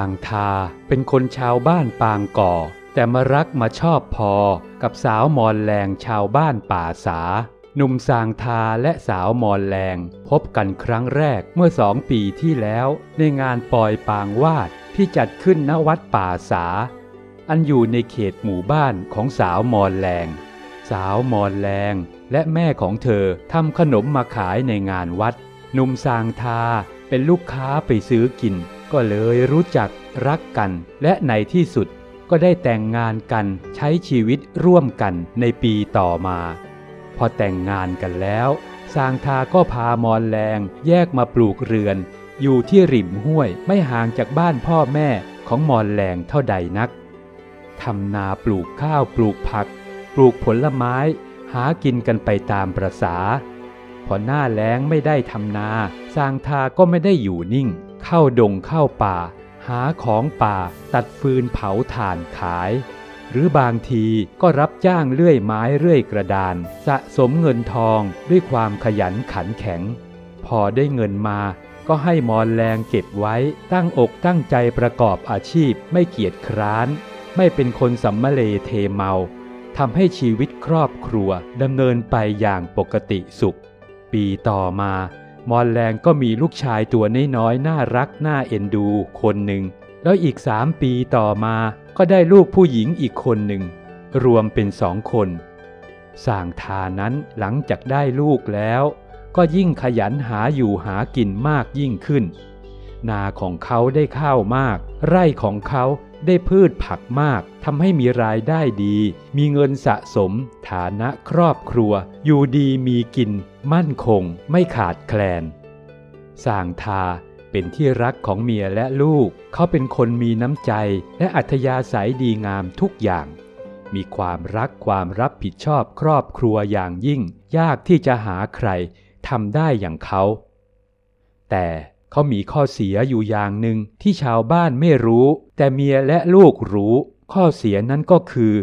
างทาเป็นคนชาวบ้านปางก่อ แต่มารักมาชอบพอกับสาวมอนแรงชาวบ้านป่าสาหนุ่มสางทาและสาวมอนแรง พบกันครั้งแรกเมื่อสองปีที่แล้วในงานปอยปางวาดที่จัดขึ้นณวัดป่าสา อันอยู่ในเขตหมู่บ้านของสาวมอนแรง สาวมอนแรงและแม่ของเธอทำขนมมาขายในงานวัดหนุ่มสางทาเป็นลูกค้าไปซื้อกินก็เลยรู้จักรักกันและในที่สุดก็ได้แต่งงานกันใช้ชีวิตร่วมกันในปีต่อมา พอแต่งงานกันแล้วสางทาก็พามอนแรง แยกมาปลูกเรือน อยู่ที่ริมห้วย ไม่ห่างจากบ้านพ่อแม่ของมอนแรงเท่าใดนักทำนาปลูกข้าวปลูกผัก ปลูกผลไม้ หากินกันไปตามประษาพอหน้าแล้งไม่ได้ทำนาสางทาก็ไม่ได้อยู่นิ่งเข้าดงเข้าป่า หาของป่าตัดฟืนเผาถ่านขาย หรือบางทีก็รับจ้างเลื่อยไม้เลื่อยกระดาน สะสมเงินทองด้วยความขยันขันแข็ง พอได้เงินมาก็ให้มอนแรงเก็บไว้ตั้งอกตั้งใจประกอบอาชีพไม่เกียจคร้าน ไม่เป็นคนสัมมเลเทเมาทำให้ชีวิตครอบครัวดำเนินไปอย่างปกติสุข ปีต่อมามอนแรงก็มีลูกชายตัวน้อยน้อยน่ารักน่าเอ็นดูคนหนึ่ง แล้วอีกสามปีต่อมาก็ได้ลูกผู้หญิงอีกคนหนึ่ง รวมเป็นสองคนสางทานั้นหลังจากได้ลูกแล้ว ก็ยิ่งขยันหาอยู่หากินมากยิ่งขึ้น นาของเขาได้ข้าวมาก ไร่ของเขาได้พืชผักมากทำให้มีรายได้ดี มีเงินสะสมฐานะครอบครัว อยู่ดีมีกินมั่นคงไม่ขาดแคลนสางทาเป็นที่รักของเมียและลูก เขาเป็นคนมีน้ำใจและอัธยาศัยดีงามทุกอย่าง มีความรักความรับผิดชอบครอบครัวอย่างยิ่ง ยากที่จะหาใครทำได้อย่างเขาแต่เขามีข้อเสียอยู่อย่างหนึ่งที่ชาวบ้านไม่รู้ แต่เมียและลูกรู้ข้อเสียนั้นก็คือ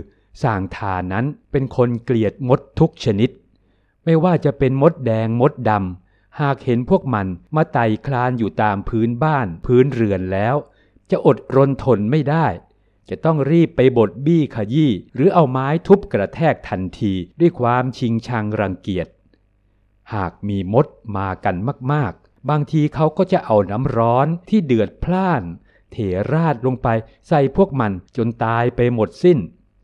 สางทานั้นเป็นคนเกลียดมดทุกชนิด ไม่ว่าจะเป็นมดแดงมดดำหากเห็นพวกมันมาไต่คลานอยู่ตามพื้นบ้านพื้นเรือนแล้ว จะอดรนทนไม่ได้ จะต้องรีบไปบดบี้ขยี้หรือเอาไม้ทุบกระแทกทันทีด้วยความชิงชังรังเกียจหากมีมดมากันมากบางทีเขาก็จะเอาน้ำร้อนที่เดือดพล่านเทราดลงไปใส่พวกมันจนตายไปหมดสิ้น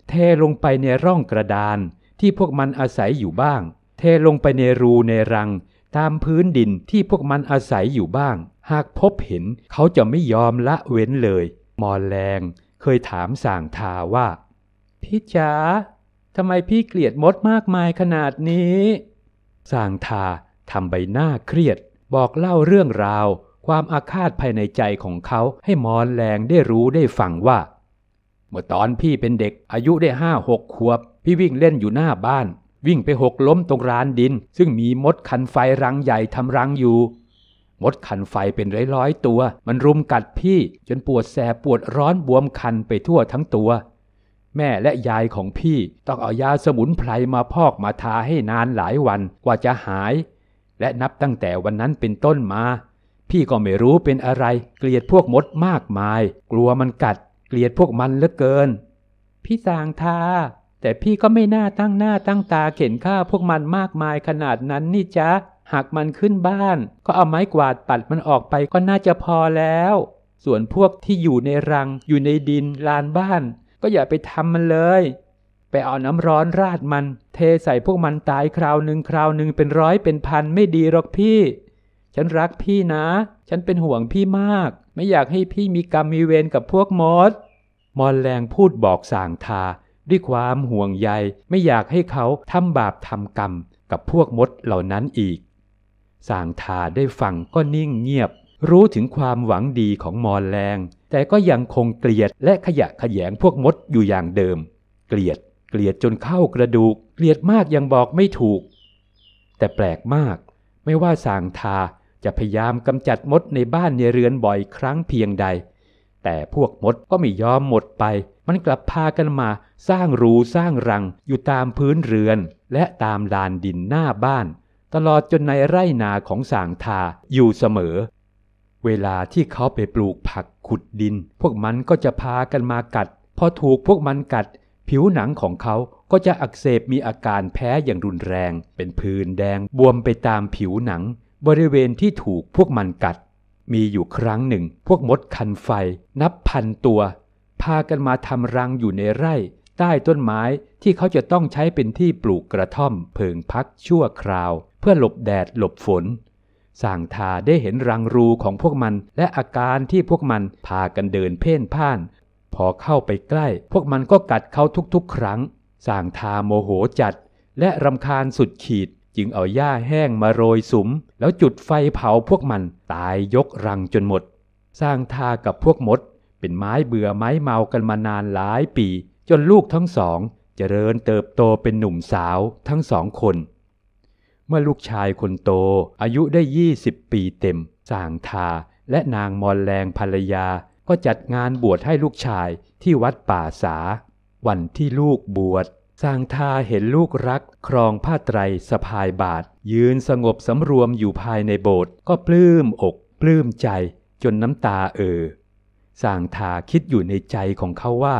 เทลงไปในร่องกระดานที่พวกมันอาศัยอยู่บ้าง เทลงไปในรูในรัง ตามพื้นดินที่พวกมันอาศัยอยู่บ้าง หากพบเห็นเขาจะไม่ยอมละเว้นเลย มอแรง เคยถามส่างทาว่า พี่จ๋าทำไมพี่เกลียดมดมากมายขนาดนี้ส่างทาทำใบหน้าเครียดบอกเล่าเรื่องราว ความอาฆาตภายในใจของเขาให้มอนแรงได้รู้ได้ฟังว่า เมื่อตอนพี่เป็นเด็ก อายุได้ห้าหกขวบ พี่วิ่งเล่นอยู่หน้าบ้าน วิ่งไปหกล้มตรงร้านดิน ซึ่งมีมดคันไฟรังใหญ่ทำรังอยู่ มดคันไฟเป็นร้อยๆตัว มันรุมกัดพี่จนปวดแสบปวดร้อนบวมคันไปทั่วทั้งตัว แม่และยายของพี่ต้องเอายาสมุนไพรมาพอกมาทาให้นานหลายวันกว่าจะหายและนับตั้งแต่วันนั้นเป็นต้นมา พี่ก็ไม่รู้เป็นอะไร เกลียดพวกมดมากมาย กลัวมันกัด เกลียดพวกมันเหลือเกิน พี่สางทา แต่พี่ก็ไม่น่าตั้งหน้าตั้งตาเข็นฆ่าพวกมันมากมายขนาดนั้นนี่จ๊ะหากมันขึ้นบ้าน ก็เอาไม้กวาดปัดมันออกไปก็น่าจะพอแล้ว ส่วนพวกที่อยู่ในรังอยู่ในดินลานบ้าน ก็อย่าไปทำมันเลยไปเอาน้ำร้อนราดมัน เทใส่พวกมันตายคราวหนึ่งคราวหนึ่งเป็น ร้อย เป็นพันไม่ดีหรอกพี่ ฉันรักพี่นะ ฉันเป็นห่วงพี่มาก ไม่อยากให้พี่มีกรรม มีเวรกับพวกมดมอลแรงพูดบอกสางทาด้วยความห่วงใยไม่อยากให้เขาทำบาปทำกรรมกับพวกมดเหล่านั้นอีก สางทาได้ฟังก็นิ่งเงียบ รู้ถึงความหวังดีของมอลแรงแต่ก็ยังคงเกลียดและขยะขยงพวกมดอยู่อย่างเดิม เกลียดเกลียดจนเข้ากระดูก เกลียดมากยังบอกไม่ถูก แต่แปลกมาก ไม่ว่าสางทาจะพยายามกำจัดมดในบ้านในเรือนบ่อยครั้งเพียงใด แต่พวกมดก็ไม่ยอมหมดไป มันกลับพากันมา สร้างรูสร้างรังอยู่ตามพื้นเรือน และตามลานดินหน้าบ้าน ตลอดจนในไร่นาของสางทาอยู่เสมอ เวลาที่เขาไปปลูกผักขุดดิน พวกมันก็จะพากันมากัดพอถูกพวกมันกัดผิวหนังของเขาก็จะอักเสบมีอาการแพ้อย่างรุนแรงเป็นผื่นแดงบวมไปตามผิวหนัง บริเวณที่ถูกพวกมันกัด มีอยู่ครั้งหนึ่ง พวกมดคันไฟนับพันตัวพากันมาทำรังอยู่ในไร่ ใต้ต้นไม้ที่เขาจะต้องใช้เป็นที่ปลูกกระท่อม เพิงพักชั่วคราว เพื่อหลบแดดหลบฝนสางทาได้เห็นรังรูของพวกมัน และอาการที่พวกมันพากันเดินเพ่นพ่านพอเข้าไปใกล้ พวกมันก็กัดเขาทุกๆครั้งสางทาโมโหจัด และรำคาญสุดขีดจึงเอาหญ้าแห้งมาโรยสุม แล้วจุดไฟเผาพวกมันตายยกรังจนหมด สร้างทากับพวกมด เป็นไม้เบื่อไม้เมากันมานานหลายปี จนลูกทั้งสองจเจริญเติบโตเป็นหนุ่มสาวทั้งสองคน เมื่อลูกชายคนโต อายุได้ยี่สิบปีเต็มสางทาและนางมอลแรงภรรยาก็จัดงานบวชให้ลูกชายที่วัดป่าสาวันที่ลูกบวชสร้างทาเห็นลูกรัก ครองผ้าไตรสะพายบาท ยืนสงบสำรวมอยู่ภายในโบสถ์ก็ปลื้มอกปลื้มใจจนน้ำตาเอ่อสร้างทาคิดอยู่ในใจของเขาว่า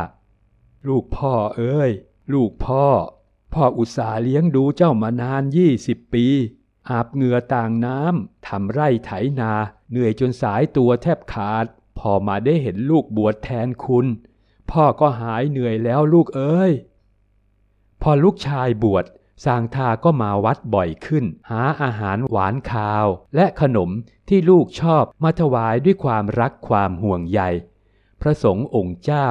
ลูกพ่อเอ้ยลูกพ่อ พ่ออุตสาเลี้ยงดูเจ้ามานานยี่สิบปี อาบเหงื่อต่างน้ำทำไร่ไถนา เหนื่อยจนสายตัวแทบขาดพอมาได้เห็นลูกบวชแทนคุณ พ่อก็หายเหนื่อยแล้วลูกเอ้ยพอลูกชายบวชสางทาก็มาวัดบ่อยขึ้น หาอาหารหวานคาวและขนมที่ลูกชอบมาถวายด้วยความรักความห่วงใยพระสงฆ์องค์เจ้า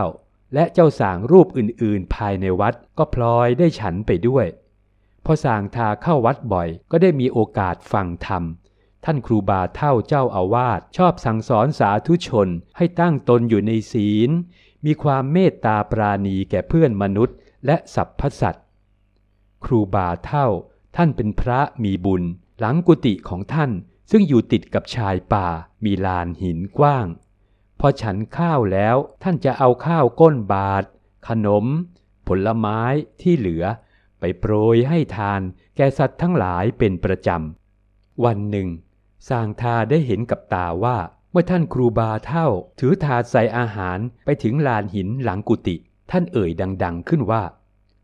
และเจ้าสางรูปอื่นๆภายในวัดก็พลอยได้ฉันไปด้วย พอสางทาเข้าวัดบ่อยก็ได้มีโอกาสฟังธรรมท่านครูบาเท่าเจ้าอาวาสชอบสั่งสอนสาธุชนให้ตั้งตนอยู่ในศีล มีความเมตตาปราณีแก่เพื่อนมนุษย์ และสัพพสัตครูบาเท่าท่านเป็นพระมีบุญ หลังกุฏิของท่านซึ่งอยู่ติดกับชายป่ามีลานหินกว้าง พอฉันข้าวแล้วท่านจะเอาข้าวก้นบาท ขนม ผลไม้ที่เหลือ ไปโปรยให้ทาน แก่สัตว์ทั้งหลายเป็นประจำวันหนึ่งสางทาได้เห็นกับตาว่า เมื่อท่านครูบาเท่า ถือถาดใส่อาหารไปถึงลานหินหลังกุฏิท่านเอ่ย ดังๆ ขึ้นว่า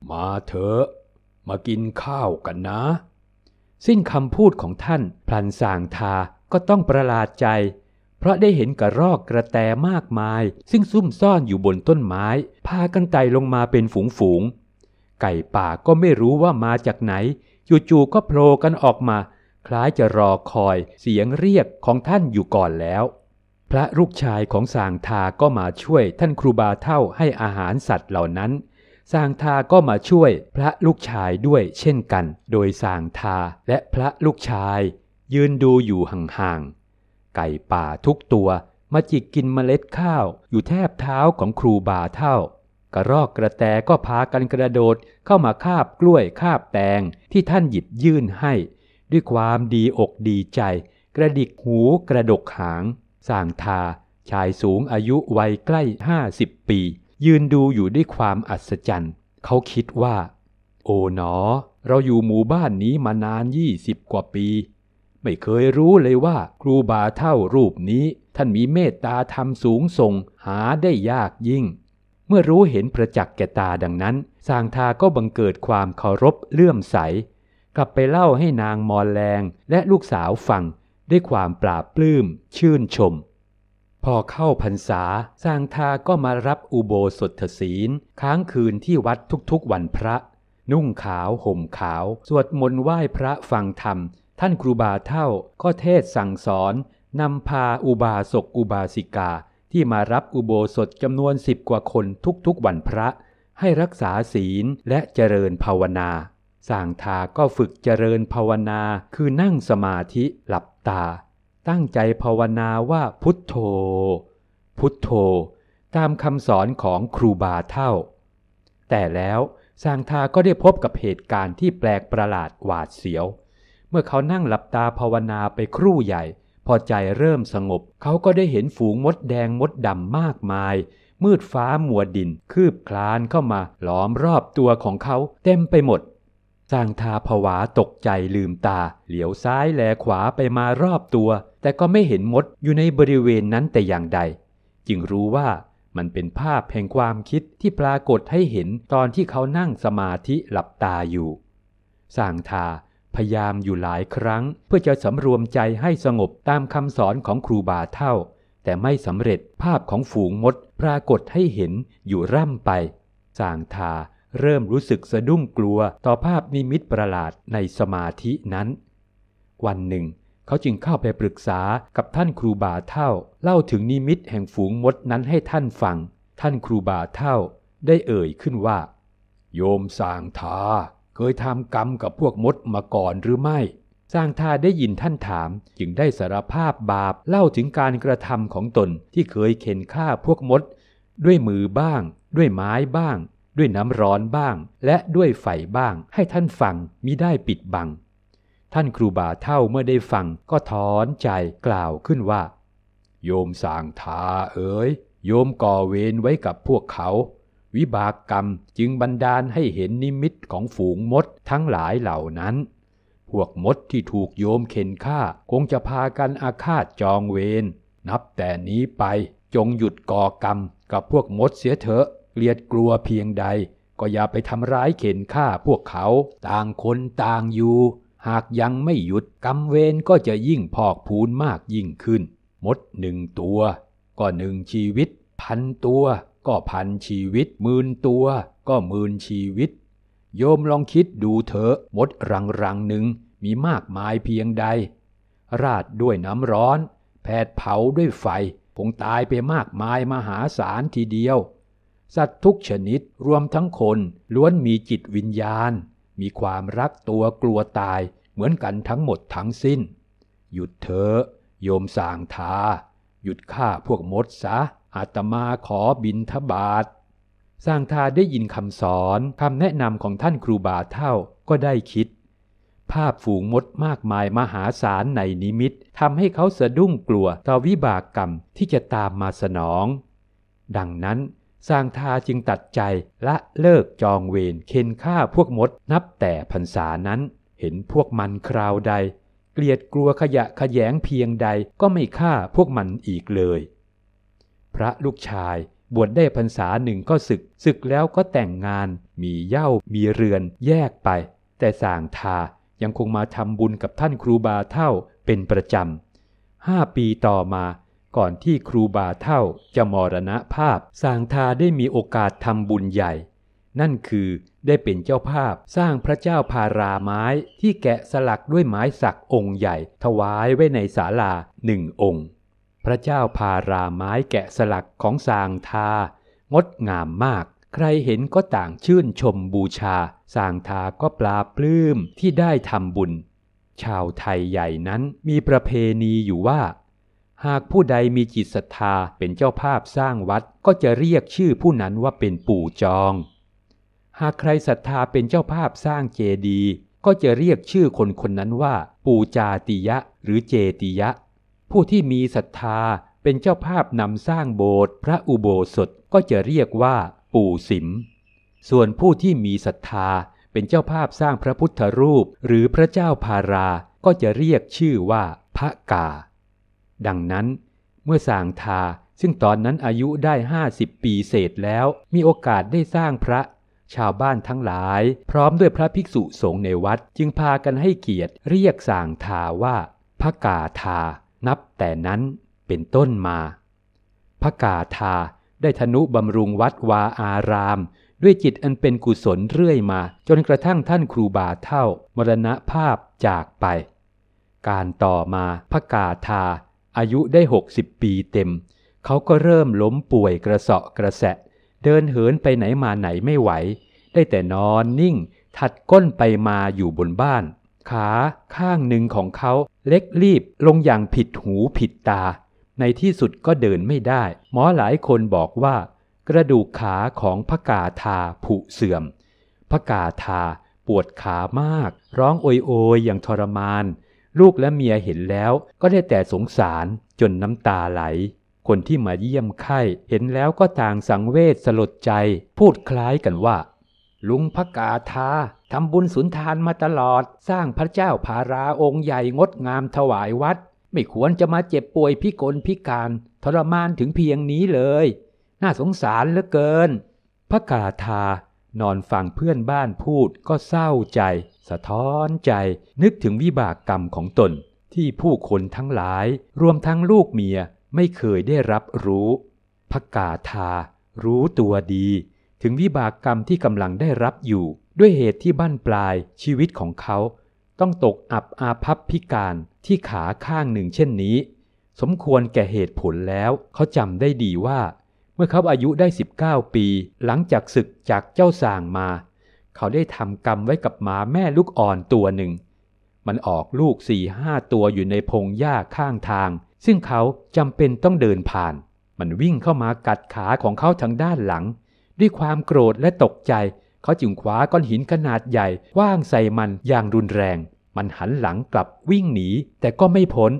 มาเถอะมากินข้าวกันนะสิ้นคำพูดของท่านพลันสางทาก็ต้องประหลาดใจ เพราะได้เห็นกระรอกกระแตมากมาย ซึ่งซุ่มซ่อนอยู่บนต้นไม้ พากันไต่ลงมาเป็นฝูงๆไก่ป่าก็ไม่รู้ว่ามาจากไหนจู่ๆก็โผล่กันออกมาคล้ายจะรอคอยเสียงเรียกของท่านอยู่ก่อนแล้ว พระลูกชายของสางทาก็มาช่วยท่านครูบาเท่าให้อาหารสัตว์เหล่านั้น สางทาก็มาช่วยพระลูกชายด้วยเช่นกัน โดยสางทาและพระลูกชาย ยืนดูอยู่ห่างๆ ไก่ป่าทุกตัวมาจิกกินเมล็ดข้าวอยู่แทบเท้าของครูบาเท่า กระรอกกระแตก็พากันกระโดดเข้ามาคาบกล้วยคาบแตงที่ท่านหยิบยื่นให้ด้วยความดีอกดีใจกระดิกหูกระดกหางส่างทา ชายสูงอายุวัยใกล้ห้าสิบปี ยืนดูอยู่ด้วยความอัศจรรย์ เขาคิดว่า โอ๋หนอ เราอยู่หมู่บ้านนี้มานานยี่สิบกว่าปี ไม่เคยรู้เลยว่า ครูบาเท่ารูปนี้ ท่านมีเมตตาธรรมสูงส่ง หาได้ยากยิ่ง เมื่อรู้เห็นประจักษ์แก่ตาดังนั้นสางทาก็บังเกิดความเคารพเลื่อมใสกลับไปเล่าให้นางมอนแรง และลูกสาวฟังด้วยความปราบปลื้มชื่นชม พอเข้าพรรษา สร้างทาก็มารับอุโบสถศีลค้างคืนที่วัดทุกๆวันพระ นุ่งขาวห่มขาว สวดมนต์ไหว้พระฟังธรรม ท่านครูบาเท่าก็เทศสั่งสอนนำพาอุบาสกอุบาสิกาที่มารับอุโบสถจำนวนสิบกว่าคนทุกๆวันพระ ให้รักษาศีลและเจริญภาวนาส่างทาก็ฝึกเจริญภาวนาคือนั่งสมาธิหลับตา ตั้งใจภาวนาว่าพุทโธ พุทโธ ตามคำสอนของครูบาเท่า แต่แล้วส่างทาก็ได้พบกับเหตุการณ์ที่แปลกประหลาดหวาดเสียว เมื่อเขานั่งหลับตาภาวนาไปครู่ใหญ่ พอใจเริ่มสงบ เขาก็ได้เห็นฝูงมดแดงมดดำมากมาย มืดฟ้ามัวดินคืบคลานเข้ามาล้อมรอบตัวของเขาเต็มไปหมดร้างทาผวาตกใจลืมตาเหลียวซ้ายแลขวาไปมารอบตัว แต่ก็ไม่เห็นมดอยู่ในบริเวณนั้นแต่อย่างใด จึงรู้ว่า มันเป็นภาพแห่งความคิดที่ปรากฏให้เห็นตอนที่เขานั่งสมาธิหลับตาอยู่สร้างทาพยายามอยู่หลายครั้งเพื่อจะสำรวมใจให้สงบตามคำสอนของครูบาเท่า แต่ไม่สำเร็จภาพของฝูงมดปรากฏให้เห็นอยู่ร่ำไปสางทาเริ่มรู้สึกสะดุ้งกลัวต่อภาพนิมิตประหลาดในสมาธินั้น วันหนึ่ง เขาจึงเข้าไปปรึกษากับท่านครูบาเท่า เล่าถึงนิมิตแห่งฝูงมดนั้นให้ท่านฟัง ท่านครูบาเท่าได้เอ่ยขึ้นว่า โยมสางทาเคยทำกรรมกับพวกมดมาก่อนหรือไม่ สร้างทาได้ยินท่านถามจึงได้สารภาพบาปเล่าถึงการกระทำของตนที่เคยเข็นฆ่าพวกมด ด้วยมือบ้าง ด้วยไม้บ้างด้วยน้ำร้อนบ้างและด้วยไฟบ้างให้ท่านฟังมิได้ปิดบัง ท่านครูบาเท่าเมื่อได้ฟังก็ถอนใจกล่าวขึ้นว่า โยมสางทาเอ๋ยโยมก่อเวรไว้กับพวกเขา วิบากกรรมจึงบันดาลให้เห็นนิมิตของฝูงมดทั้งหลายเหล่านั้น พวกมดที่ถูกโยมเข็นฆ่าคงจะพากันอาฆาตจองเวรนับแต่นี้ไปจงหยุดก่อกรรมกับพวกมดเสียเถอะเกลียดกลัวเพียงใด ก็อย่าไปทำร้ายเข็นฆ่าพวกเขาต่างคนต่างอยู่ หากยังไม่หยุดกรรมเวรก็จะยิ่งพอกพูนมากยิ่งขึ้น มดหนึ่งตัว ก็หนึ่งชีวิต พันตัว ก็พันชีวิตหมื่นตัว ก็หมื่นชีวิต โยมลองคิดดูเถอะมดรังรังหนึ่งมีมากมายเพียงใด ราดด้วยน้ำร้อนแผดเผาด้วยไฟคงตายไปมากมายมหาศาลทีเดียวสัตว์ทุกชนิดรวมทั้งคนล้วนมีจิตวิญญาณ มีความรักตัวกลัวตายเหมือนกันทั้งหมดทั้งสิ้น หยุดเถอะโยมสางทาหยุดฆ่าพวกมดซะอาตมาขอบินทบาทสร้างทาได้ยินคำสอนคำแนะนำของท่านครูบาเท่าก็ได้คิด ภาพฝูงมดมากมายมหาศาลในนิมิตทำให้เขาสะดุ้งกลัวต่อวิบากกรรมที่จะตามมาสนอง ดังนั้นสร้างทาจึงตัดใจและเลิกจองเวรเค้นฆ่าพวกมดนับแต่พรรษานั้นเห็นพวกมันคราวใด เกลียดกลัวขยะขยงเพียงใดก็ไม่ฆ่าพวกมันอีกเลย พระลูกชายบวชได้พรรษาหนึ่งก็ศึกศึกแล้วก็แต่งงานมีเย่ามีเรือนแยกไป แต่สางทายังคงมาทำบุญกับท่านครูบาเท่าเป็นประจำห้าปีต่อมาก่อนที่ครูบาเท่าจะมรณภาพสางทาได้มีโอกาสทำบุญใหญ่ นั่นคือได้เป็นเจ้าภาพสร้างพระเจ้าพาราไม้ที่แกะสลักด้วยไม้สักองค์ใหญ่ ถวายไว้ในศาลาหนึ่งองค์ พระเจ้าพาราไม้แกะสลักของสางทา งดงามมาก ใครเห็นก็ต่างชื่นชมบูชาสางทาก็ปลาปลื้มที่ได้ทำบุญ ชาวไทยใหญ่นั้นมีประเพณีอยู่ว่าหากผู้ใดมีจิตศรัทธาเป็นเจ้าภาพสร้างวัดก็จะเรียกชื่อผู้นั้นว่าเป็นปู่จอง หากใครศรัทธาเป็นเจ้าภาพสร้างเจดีก็จะเรียกชื่อคนคนนั้นว่า ปู่จาติยะหรือเจติยะ ผู้ที่มีศรัทธาเป็นเจ้าภาพนำสร้างโบสถ์ พระอุโบสถก็จะเรียกว่า ปู่สิมส่วนผู้ที่มีศรัทธาเป็นเจ้าภาพสร้างพระพุทธรูปหรือพระเจ้าพาราก็จะเรียกชื่อว่าพระกาดังนั้นเมื่อสางทาซึ่งตอนนั้นอายุได้ห้าสิบปีเศษแล้วมีโอกาสได้สร้างพระ ชาวบ้านทั้งหลาย พร้อมด้วยพระภิกษุสงฆ์ในวัด จึงพากันให้เกียรติเรียกสางทาว่า พระกาทานับแต่นั้นเป็นต้นมา พระกาทาได้ทนุบำรุงวัดวาอาราม ด้วยจิตอันเป็นกุศลเรื่อยมา จนกระทั่งท่านครูบาเท่ามรณภาพจากไป การต่อมาพระกาทาอายุได้ 60 ปีเต็ม เขาก็เริ่มล้มป่วยกระเสาะกระแสะ เดินเหินไปไหนมาไหนไม่ไหว ได้แต่นอนนิ่ง ถัดก้นไปมาอยู่บนบ้าน ขาข้างหนึ่งของเขาเล็กรีบลงอย่างผิดหูผิดตา ในที่สุดก็เดินไม่ได้ หมอหลายคนบอกว่า กระดูกขาของพระกาธาผุเสื่อม พระกาธาปวดขามาก ร้องโอยโอยอย่างทรมานลูกและเมียเห็นแล้วก็ได้แต่สงสารจนน้ำตาไหล คนที่มาเยี่ยมไข้ เห็นแล้วก็ต่างสังเวชสลดใจ พูดคล้ายกันว่า ลุงพระกาธาทำบุญสุนทานมาตลอด สร้างพระเจ้าพาราองค์ใหญ่งดงามถวายวัด ไม่ควรจะมาเจ็บป่วยพิกลพิการ ทรมานถึงเพียงนี้เลย น่าสงสารเหลือเกิน พระกาธานอนฟังเพื่อนบ้านพูดก็เศร้าใจ สะท้อนใจนึกถึงวิบากกรรมของตนที่ผู้คนทั้งหลาย รวมทั้งลูกเมียไม่เคยได้รับรู้พกาธารู้ตัวดี ถึงวิบากกรรมที่กำลังได้รับอยู่ ด้วยเหตุที่บ้านปลายชีวิตของเขา ต้องตกอับอาพับพิการที่ขาข้างหนึ่งเช่นนี้ สมควรแก่เหตุผลแล้ว เขาจำได้ดีว่ามื่อเขาอายุได้ 19 ปีหลังจากศึกจากเจ้าสางมา เขาได้ทำกรรมไว้กับหมาแม่ลูกอ่อนตัวหนึ่ง มันออกลูกสี่ห้าตัวอยู่ในพงหญ้าข้างทาง ซึ่งเขาจำเป็นต้องเดินผ่าน มันวิ่งเข้ามากัดขาของเขาทางด้านหลัง ด้วยความโกรธและตกใจ เขาจึงคว้าก้อนหินขนาดใหญ่ ว่างใส่มันอย่างรุนแรง มันหันหลังกลับวิ่งหนี แต่ก็ไม่พ้น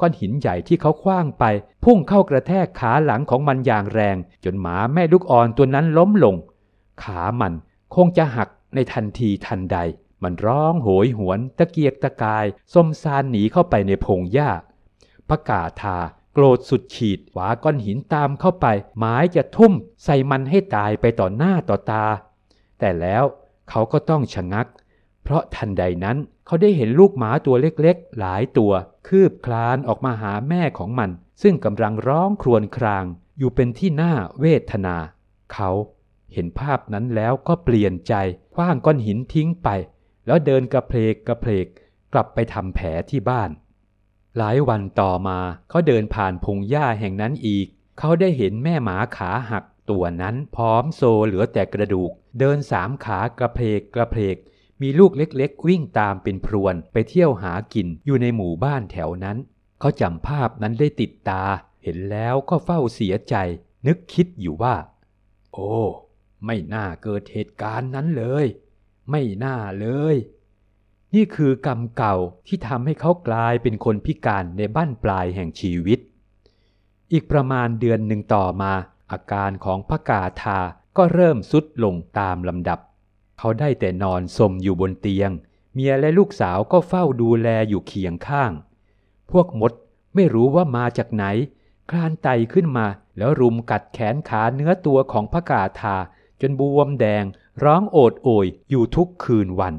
ก้อนหินใหญ่ที่เขาคว้างไปพุ่งเข้ากระแทกขาหลังของมันอย่างแรง จนหมาแม่ลูกอ่อนตัวนั้นล้มลง ขามันคงจะหักในทันทีทันใด มันร้องโหยหวนตะเกียกตะกายส้มซานหนีเข้าไปในพงหญ้าพระกาธาโกรธสุดขีดหวาก้อนหินตามเข้าไปหมายจะทุ่มใส่มันให้ตายไปต่อหน้าต่อตา แต่แล้วเขาก็ต้องชะงัก เพราะทันใดนั้นเขาได้เห็นลูกหมาตัวเล็กๆ หลายตัวคืบคลานออกมาหาแม่ของมัน ซึ่งกำลังร้องครวญคราง อยู่เป็นที่น่าเวทนา เขาเห็นภาพนั้นแล้วก็เปลี่ยนใจคว้างก้อนหินทิ้งไป แล้วเดินกระเพลกกระเพลกกลับไปทำแผลที่บ้าน หลายวันต่อมา เขาเดินผ่านพงหญ้าแห่งนั้นอีก เขาได้เห็นแม่หมาขาหักตัวนั้นพร้อมโซเหลือแต่กระดูก เดินสามขากระเพลกกระเพลกมีลูกเล็ก ๆ วิ่งตามเป็นพรวนไปเที่ยวหากินอยู่ในหมู่บ้านแถวนั้น เขาจำภาพนั้นได้ติดตาเห็นแล้วก็เฝ้าเสียใจนึกคิดอยู่ว่า โอ้ ไม่น่าเกิดเหตุการณ์นั้นเลย ไม่น่าเลย นี่คือกรรมเก่าที่ทำให้เขากลายเป็นคนพิการในบ้านปลายแห่งชีวิต อีกประมาณเดือนหนึ่งต่อมา อาการของพระกาธาก็เริ่มสุดลงตามลำดับเขาได้แต่นอนสมอยู่บนเตียง เมียและลูกสาวก็เฝ้าดูแลอยู่เคียงข้าง พวกมดไม่รู้ว่ามาจากไหน คลานไตขึ้นมาแล้วรุมกัดแขนขาเนื้อตัวของพระกาธาจนบวมแดงร้องโอดโอยอยู่ทุกคืนวัน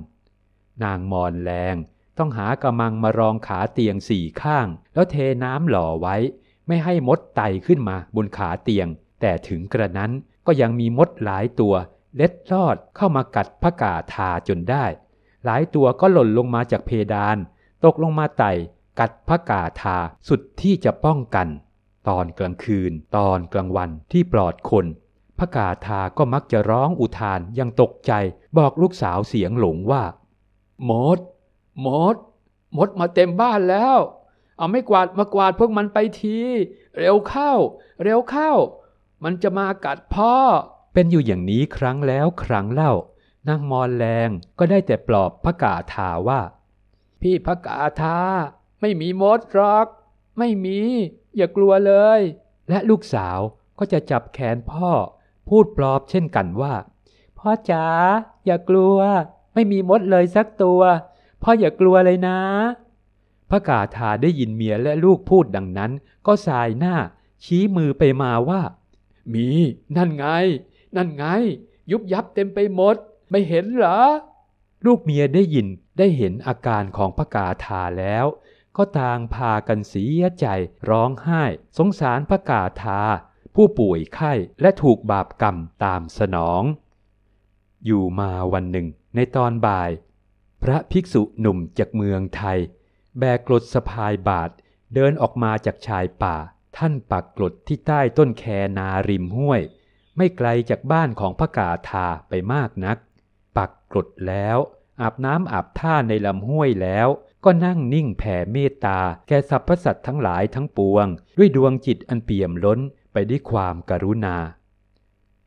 นางมอนแรง ต้องหากระมังมารองขาเตียงสี่ข้าง แล้วเทน้ำหล่อไว้ ไม่ให้มดไต่ขึ้นมาบนขาเตียง แต่ถึงกระนั้นก็ยังมีมดหลายตัวเล็ดลอดเข้ามากัดพระกาทาจนได้ หลายตัวก็หล่นลงมาจากเพดาน ตกลงมาไต่กัดพระกาทาสุดที่จะป้องกัน ตอนกลางคืน ตอนกลางวันที่ปลอดคน พระกาทาก็มักจะร้องอุทานยังตกใจบอกลูกสาวเสียงหลงว่าหมดหมดหมดมาเต็มบ้านแล้ว เอาไม่กวาดมากวาดพวกมันไปที เร็วเข้า เร็วเข้า มันจะมากัดพ่อเป็นอยู่อย่างนี้ครั้งแล้วครั้งเล่า นางมอแรง ก็ได้แต่ปลอบพระกาทาว่า พี่พระกาธาไม่มีมดหรอก ไม่มี อย่ากลัวเลย และลูกสาวก็จะจับแขนพ่อ พูดปลอบเช่นกันว่าพ่อจ๋าอย่ากลัว ไม่มีมดเลยสักตัว พ่ออย่ากลัวเลยนะ พระกาทาได้ยินเมียและลูกพูดดังนั้นก็สายหน้า ชี้มือไปมาว่า มี นั่นไงนั่นไง ยุบยับเต็มไปหมดไม่เห็นเหรอ ลูกเมียได้ยินได้เห็นอาการของพระกาธาแล้ว ก็ต่างพากันเสียใจร้องไห้ สงสารพระกาธาผู้ป่วยไข้และถูกบาปกรรมตามสนอง อยู่มาวันหนึ่งในตอนบ่าย พระภิกษุหนุ่มจากเมืองไทย แบกกรดสะพายบาทเดินออกมาจากชายป่า ท่านปักกรดที่ใต้ต้นแคนาริมห้วยไม่ไกลจากบ้านของพระกาธาไปมากนัก ปักกรดแล้ว อาบน้ำอาบท่าในลำห้วยแล้ว ก็นั่งนิ่งแผ่เมตตาแก่สรรพสัตว์ทั้งหลายทั้งปวง ด้วยดวงจิตอันเปี่ยมล้นไปได้วยความกรุณา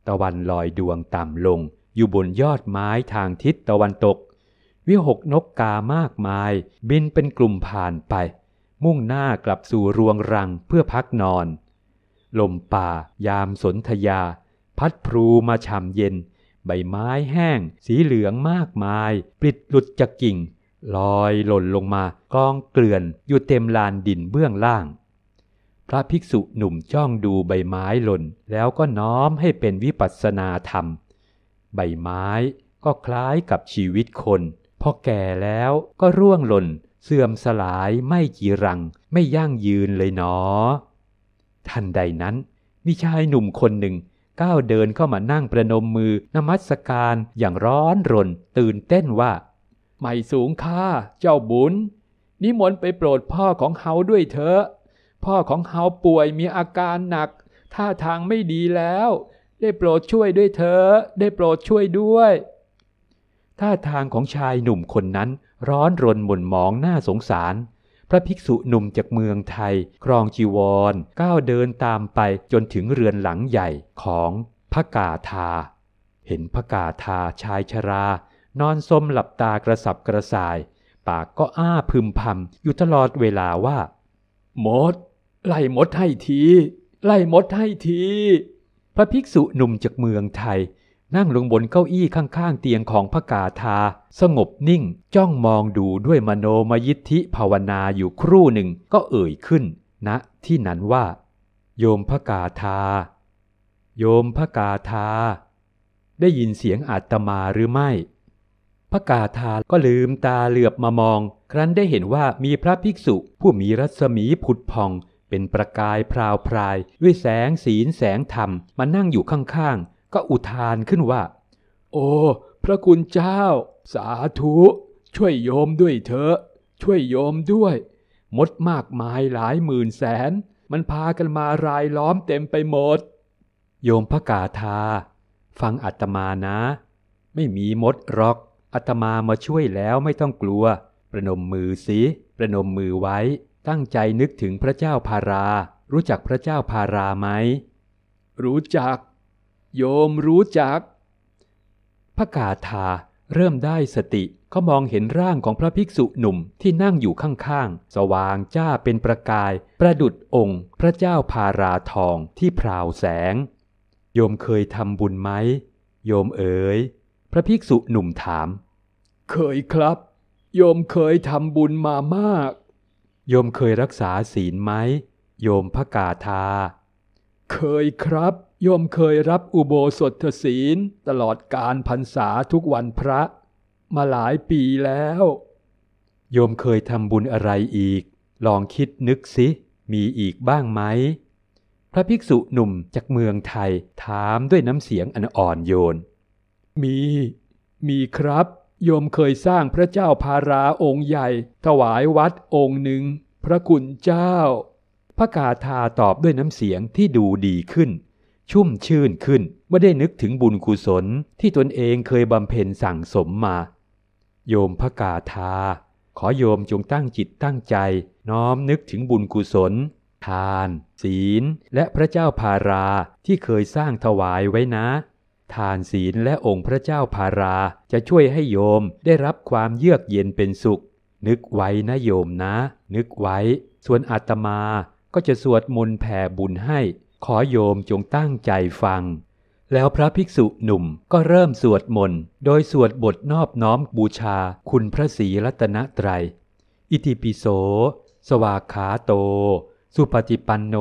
ตะวันลอยดวงต่ำลง อยู่บนยอดไม้ทางทิศตะวันตก วิหกนกกามากมาย บินเป็นกลุ่มผ่านไป มุ่งหน้ากลับสู่รวงรังเพื่อพักนอน ลมป่า ยามสนธยาพัดพลูมาฉ่ำเย็น ใบไม้แห้ง สีเหลืองมากมาย ปลิดหลุดจากกิ่ง ลอยหล่นลงมา กองเกลื่อนอยู่เต็มลานดินเบื้องล่าง พระภิกษุหนุ่มจ้องดูใบไม้หล่นแล้วก็น้อมให้เป็นวิปัสสนาธรรม ใบไม้ก็คล้ายกับชีวิตคน พอแก่แล้วก็ร่วงหล่นเสื่อมสลายไม่จีรัง ไม่ยั่งยืนเลยหนอท่านใดนั้นมีชายหนุ่มคนหนึ่งก้าวเดินเข้ามานั่งประนมมือนมัสการอย่างร้อนรนตื่นเต้นว่าไม่สูงค่าเจ้าบุญนิมนต์ไปโปรดพ่อของเฮาด้วยเถอะพ่อของเฮาป่วยมีอาการหนักท่าทางไม่ดีแล้ว ได้โปรดช่วยด้วยเถอะได้โปรดช่วยด้วยท่าทางของชายหนุ่มคนนั้นร้อนรนหม่นหมองหน้าสงสารพระภิกษุหนุ่มจากเมืองไทย ครองจีวร ก้าวเดินตามไปจนถึงเรือนหลังใหญ่ของพระกาธาเห็นพระกาธาชายชรา นอนสมหลับตากระสับกระส่าย ปากก็อ้าพึมพำอยู่ตลอดเวลาว่ามดไล่มดให้ที ไล่มดให้ที พระภิกษุ หนุ่มจากเมืองไทยนั่งลงบนเก้าอี้ข้างๆ เตียงของพระกาธาสงบนิ่งจ้องมองดูด้วยมโนมยิทธิภาวนาอยู่ครู่หนึ่งก็เอ่ยขึ้นณนะที่นั้นว่า โยมพระกาธาโยมพระกาธาได้ยินเสียงอาตมาหรือไม่ พระกาธาก็ลืมตาเหลือบมามอง ครั้นได้เห็นว่ามีพระภิกษุผู้มีรัศมีผุดพอง เป็นประกายพราวพรายด้วยแสงศีลแสงธรรมมานั่งอยู่ข้างๆก็อุทานขึ้นว่า โอ้ พระคุณเจ้า สาธุ ช่วยโยมด้วยเถอะ ช่วยโยมด้วยมดมากมายหลายหมื่นแสน มันพากันมารายล้อมเต็มไปหมด โยมพระกาธาฟังอาตมานะ ไม่มีมดรอกอาตมามาช่วยแล้วไม่ต้องกลัว ประนมมือสิประนมมือไว้ ตั้งใจนึกถึงพระเจ้าพารา รู้จักพระเจ้าพาราไหมรู้จักโยมรู้จัก พระกาธาเริ่มได้สติเขามองเห็นร่างของพระภิกษุหนุ่มที่นั่งอยู่ข้างๆ สว่างจ้าเป็นประกายประดุดองค์ พระเจ้าพาราทองที่พราวแสง โยมเคยทำบุญไหมโยมเอ๋ยพระภิกษุหนุ่มถาม เคยครับ โยมเคยทำบุญมามาก โยมเคยรักษาศีลไหมโยมพระกาธาเคยครับโยมเคยรับอุโบสถศีลตลอดการพรรษาทุกวันพระมาหลายปีแล้ว โยมเคยทำบุญอะไรอีก ลองคิดนึกสิมีอีกบ้างไหม พระภิกษุหนุ่มจากเมืองไทยถามด้วยน้ำเสียงอันอ่อนโยน มี มีครับ โยมเคยสร้างพระเจ้าพาราองค์ใหญ่ ถวายวัดองค์หนึ่ง พระคุณเจ้า พระกาธาตอบด้วยน้ำเสียงที่ดูดีขึ้นชุ่มชื่นขึ้นเมื่อได้นึกถึงบุญกุศลที่ตนเองเคยบำเพ็ญสั่งสมมา โยมพระกาธาขอโยมจงตั้งจิตตั้งใจ น้อมนึกถึงบุญกุศล ทาน ศีลและพระเจ้าพาราที่เคยสร้างถวายไว้นะ ทานศีลและองค์พระเจ้าพาราจะช่วยให้โยมได้รับความเยือกเย็นเป็นสุข นึกไว้นะโยมนะ นึกไว้ ส่วนอาตมาก็จะสวดมนต์แผ่บุญให้ขอโยมจงตั้งใจฟัง แล้วพระภิกษุหนุ่มก็เริ่มสวดมนต์โดยสวดบทนอบน้อมบูชาคุณพระศรีรัตนตรัย อิติปิโส สวากขาโต สุปฏิปันโน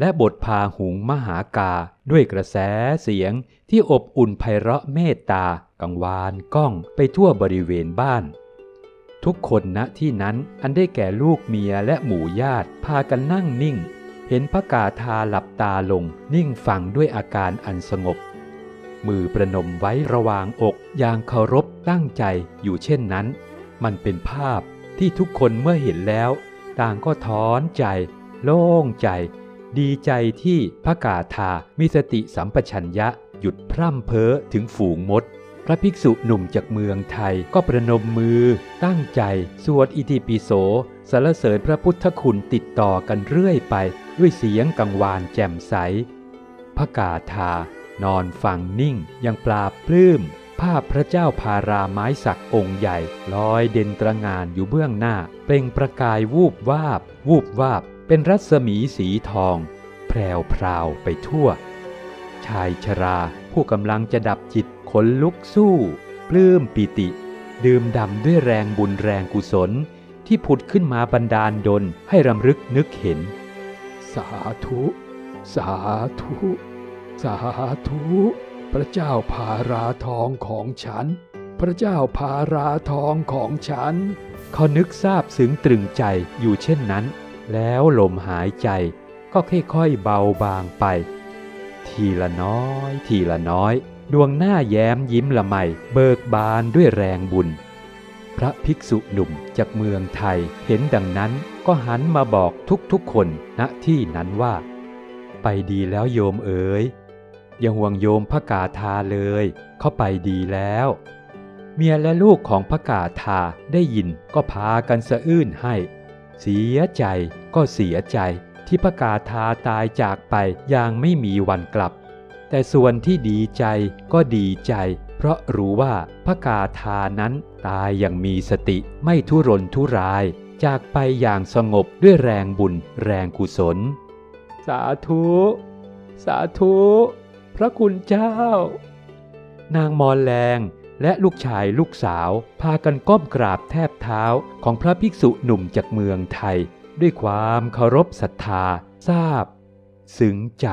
และบทพาหุงมหากา ด้วยกระแสเสียงที่อบอุ่นไพเราะเมตตากังวานก้องไปทั่วบริเวณบ้าน ทุกคนณที่นั้นอันได้แก่ลูกเมียและหมู่ญาติพากันนั่งนิ่งเห็นพระกาธาหลับตาลงนิ่งฟังด้วยอาการอันสงบ มือประนมไว้ระวางอกอย่างเคารพตั้งใจอยู่เช่นนั้น มันเป็นภาพที่ทุกคนเมื่อเห็นแล้ว ต่างก็ถอนใจ โล่งใจ ดีใจที่พระกาธามีสติสัมปชัญญะหยุดพร่ำเพ้อถึงฝูงมด พระภิกษุหนุ่มจากเมืองไทยก็ประนมมือตั้งใจสวดอิติปิโสสรรเสริญพระพุทธคุณติดต่อกันเรื่อยไปด้วยเสียงกังวานแจ่มใส พระกาธานอนฟังนิ่ง ยังปลาปลื้มภาพพระเจ้าพาราไม้สักองค์ใหญ่ ลอยเด่นตรงานอยู่เบื้องหน้า เปล่งประกายวูบวาบ วูบวาบ เป็นรัศมีสีทองแพรวพราวไปทั่ว ชายชราผู้กำลังจะดับจิตขนลุกสู้ปลื้มปิติ ดื่มดำด้วยแรงบุญแรงกุศล ที่ผุดขึ้นมาบันดาลดนให้รำลึกนึกเห็นสาธุ สาธุ สาธุ พระเจ้าพาราทองของฉัน พระเจ้าพาราทองของฉันเขานึกทราบซึ้งตรึงใจอยู่เช่นนั้น แล้วลมหายใจก็ค่อยๆเบาบางไป ทีละน้อย ทีละน้อย ดวงหน้าแย้มยิ้มละไมเบิกบานด้วยแรงบุญระภิกษุหนุ่มจากเมืองไทยเห็นดังนั้นก็หันมาบอกทุกๆคนณที่นั้นว่า ไปดีแล้วโยมเอ๋ยอย่าห่วงโยมพระกาธาเลยเข้าไปดีแล้ว เมียและลูกของพระกาธาได้ยินก็พากันสะอื้นให้ เสียใจก็เสียใจที่พระกาธาตายจากไปอย่างไม่มีวันกลับ แต่ส่วนที่ดีใจก็ดีใจ เพราะรู้ว่าพระกาธานั้นตายอย่างมีสติไม่ทุรนทุรายจากไปอย่างสงบด้วยแรงบุญแรงกุศล สาธุ สาธุ พระคุณเจ้า นางมอนแรงและลูกชายลูกสาว พากันก้มกราบแทบเท้าของพระภิกษุหนุ่มจากเมืองไทย ด้วยความเคารพศรัทธาทราบซึ้งใจ